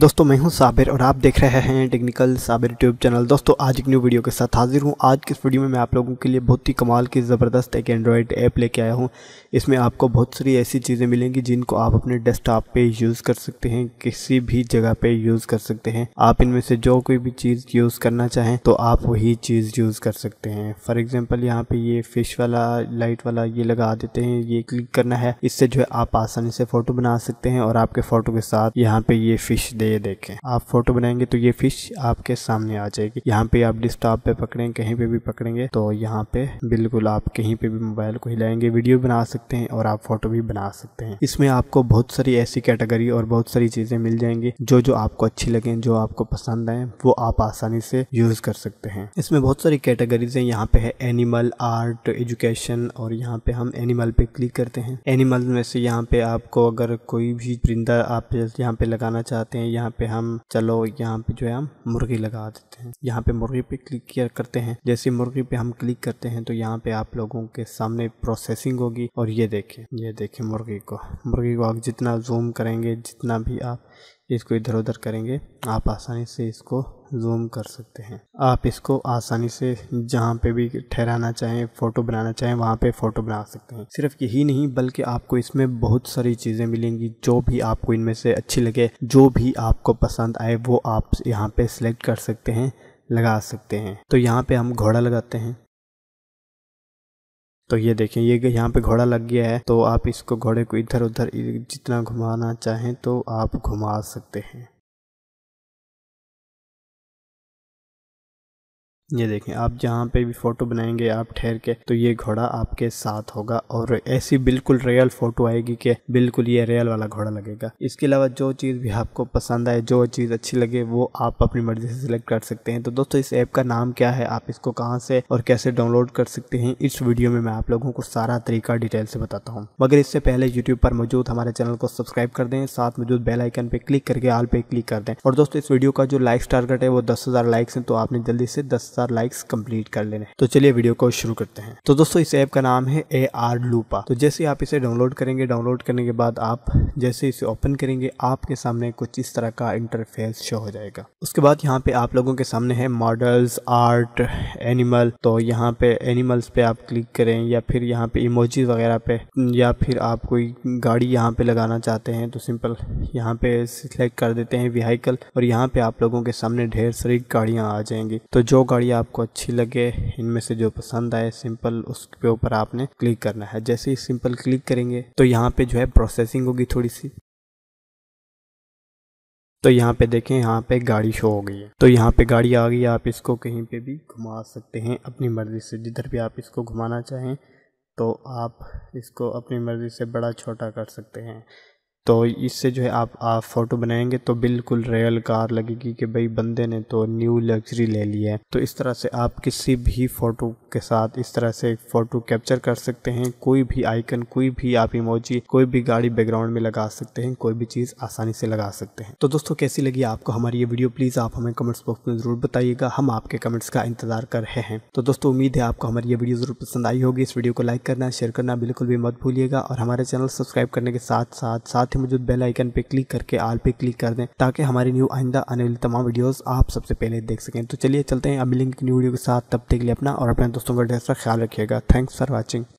दोस्तों मैं हूं साबिर और आप देख रहे हैं टेक्निकल साबिर यूट्यूब चैनल दोस्तों आज एक न्यू वीडियो के साथ हाजिर हूं आज की इस वीडियो में मैं आप लोगों के लिए बहुत ही कमाल की ज़बरदस्त एक एंड्रॉयड ऐप लेके आया हूं इसमें आपको बहुत सारी ऐसी चीज़ें मिलेंगी जिनको आप अपने डेस्कटॉप पे यूज़ कर सकते हैं किसी भी जगह पे यूज़ कर सकते हैं आप इनमें से जो कोई भी चीज़ यूज़ करना चाहें तो आप वही चीज़ यूज़ कर सकते हैं फॉर एग्ज़ाम्पल यहाँ पर ये फिश वाला लाइट वाला ये लगा देते हैं ये क्लिक करना है इससे जो है आप आसानी से फ़ोटो बना सकते हैं और आपके फ़ोटो के साथ यहाँ पर ये फिश ये देखें आप फोटो बनाएंगे तो ये फिश आपके सामने आ जाएगी यहाँ पे आप डिस्टॉप पे पकड़ें कहीं पे भी पकड़ेंगे तो यहाँ पे बिल्कुल आप कहीं पे भी मोबाइल को हिलाएंगे वीडियो बना सकते हैं और आप फोटो भी बना सकते हैं इसमें आपको बहुत सारी ऐसी कैटेगरी और बहुत सारी चीजें मिल जाएंगी जो जो आपको अच्छी लगे जो आपको पसंद आए वो आप आसानी से यूज कर सकते हैं इसमें बहुत सारी कैटेगरीज है यहाँ पे है एनिमल आर्ट एजुकेशन और यहाँ पे हम एनिमल पे क्लिक करते हैं एनिमल में से यहाँ पे आपको अगर कोई भी परिंदा आप यहाँ पे लगाना चाहते हैं यहाँ पे हम चलो यहाँ पे जो है हम मुर्गी लगा देते हैं यहाँ पे मुर्गी पे क्लिक किया करते हैं जैसे मुर्गी पे हम क्लिक करते हैं तो यहाँ पे आप लोगों के सामने प्रोसेसिंग होगी और ये देखें ये देखें मुर्गी को मुर्गी को आप जितना जूम करेंगे जितना भी आप इसको इधर उधर करेंगे आप आसानी से इसको जूम कर सकते हैं आप इसको आसानी से जहाँ पे भी ठहराना चाहें फ़ोटो बनाना चाहें वहाँ पे फ़ोटो बना सकते हैं सिर्फ यही नहीं बल्कि आपको इसमें बहुत सारी चीज़ें मिलेंगी जो भी आपको इनमें से अच्छी लगे जो भी आपको पसंद आए वो आप यहाँ पर सिलेक्ट कर सकते हैं लगा सकते हैं तो यहाँ पे हम घोड़ा लगाते हैं तो ये देखें ये यहाँ पे घोड़ा लग गया है तो आप इसको घोड़े को इधर उधर जितना घुमाना चाहें तो आप घुमा सकते हैं ये देखें आप जहाँ पे भी फ़ोटो बनाएंगे आप ठहर के तो ये घोड़ा आपके साथ होगा और ऐसी बिल्कुल रियल फ़ोटो आएगी कि बिल्कुल ये रियल वाला घोड़ा लगेगा इसके अलावा जो चीज़ भी आपको पसंद आए जो चीज़ अच्छी लगे वो आप अपनी मर्ज़ी से सिलेक्ट कर सकते हैं तो दोस्तों इस ऐप का नाम क्या है आप इसको कहाँ से और कैसे डाउनलोड कर सकते हैं इस वीडियो में मैं आप लोगों को सारा तरीका डिटेल से बताता हूँ मगर इससे पहले यूट्यूब पर मौजूद हमारे चैनल को सब्सक्राइब कर दें साथ मौजूद बेलाइकन पर क्लिक करके आल पे क्लिक कर दें और दोस्तों इस वीडियो का जो लाइक्स टारगेट है वो दस लाइक्स हैं तो आपने जल्दी से दस हजार लाइक्स कंप्लीट कर लेने तो चलिए वीडियो को शुरू करते हैं तो दोस्तों इस ऐप का नाम है ए आर लूपा तो जैसे आप इसे डाउनलोड करेंगे डाउनलोड करने के बाद आप जैसे इसे ओपन करेंगे आपके सामने कुछ इस तरह का इंटरफेस शो हो जाएगा उसके बाद यहाँ पे आप लोगों के सामने है मॉडल्स आर्ट एनिमल तो यहाँ पे एनिमल्स पे आप क्लिक करें या फिर यहाँ पे इमोजी वगैरह पे या फिर आप कोई गाड़ी यहाँ पे लगाना चाहते हैं तो सिंपल यहाँ पे सिलेक्ट कर देते हैं व्हीकल और यहाँ पे आप लोगों के सामने ढेर सारी गाड़ियाँ आ जाएंगी तो जो गाड़ी साड़ी आपको अच्छी लगे इनमें से जो पसंद आए सिंपल उसके ऊपर आपने क्लिक करना है जैसे ही सिंपल क्लिक करेंगे तो यहाँ पे जो है प्रोसेसिंग होगी थोड़ी सी तो यहाँ पे देखें यहाँ पे गाड़ी शो हो गई है तो यहाँ पे गाड़ी आ गई आप इसको कहीं पे भी घुमा सकते हैं अपनी मर्ज़ी से जिधर भी आप इसको घुमाना चाहें तो आप इसको अपनी मर्ज़ी से बड़ा छोटा कर सकते हैं तो इससे जो है आप आप फ़ोटो बनाएंगे तो बिल्कुल रियल कार लगेगी कि भाई बंदे ने तो न्यू लग्जरी ले ली है तो इस तरह से आप किसी भी फ़ोटो के साथ इस तरह से फ़ोटो कैप्चर कर सकते हैं कोई भी आइकन कोई भी आप इमोजी कोई भी गाड़ी बैकग्राउंड में लगा सकते हैं कोई भी चीज़ आसानी से लगा सकते हैं तो दोस्तों कैसी लगी आपको हमारी ये वीडियो प्लीज़ आप हमें कमेंट्स बॉक्स में ज़रूर बताइएगा हम आपके कमेंट्स का इंतजार कर रहे हैं तो दोस्तों उम्मीद है आपको हमारी ये वीडियो ज़रूर पसंद आई होगी इस वीडियो को लाइक करना शेयर करना बिल्कुल भी मत भूलिएगा और हमारे चैनल सब्सक्राइब करने के साथ साथ साथ में मौजूद बेल आइकन पे क्लिक करके आल पे क्लिक कर दें ताकि हमारी न्यू आइंदा आने वाली तमाम वीडियोस आप सबसे पहले देख सकें तो चलिए चलते हैं अब मिलेंगे न्यू वीडियो के साथ तब तक के लिए अपना और अपने दोस्तों का ड्रेस का ख्याल रखिएगा थैंक्स फॉर वॉचिंग